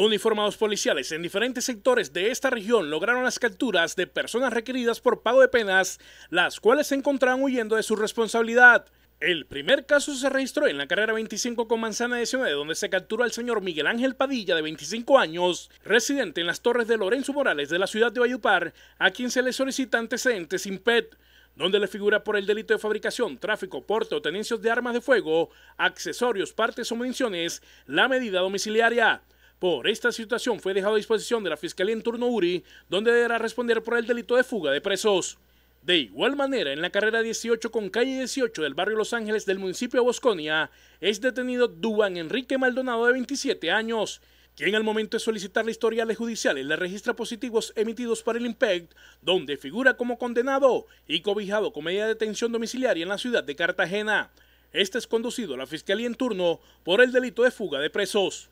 Uniformados policiales en diferentes sectores de esta región lograron las capturas de personas requeridas por pago de penas, las cuales se encontraban huyendo de su responsabilidad. El primer caso se registró en la carrera 25 con Manzana 19, donde se capturó al señor Miguel Ángel Padilla, de 25 años, residente en las torres de Lorenzo Morales de la ciudad de Bayupar, a quien se le solicita antecedentes sin PET, donde le figura por el delito de fabricación, tráfico, porte o tenencias de armas de fuego, accesorios, partes o municiones, la medida domiciliaria. Por esta situación fue dejado a disposición de la Fiscalía en turno URI, donde deberá responder por el delito de fuga de presos. De igual manera, en la carrera 18 con calle 18 del barrio Los Ángeles del municipio de Bosconia, es detenido Duan Enrique Maldonado de 27 años, quien al momento de solicitar la historiales judiciales le registra positivos emitidos para el IMPECT, donde figura como condenado y cobijado con medida de detención domiciliaria en la ciudad de Cartagena. Este es conducido a la fiscalía en turno por el delito de fuga de presos.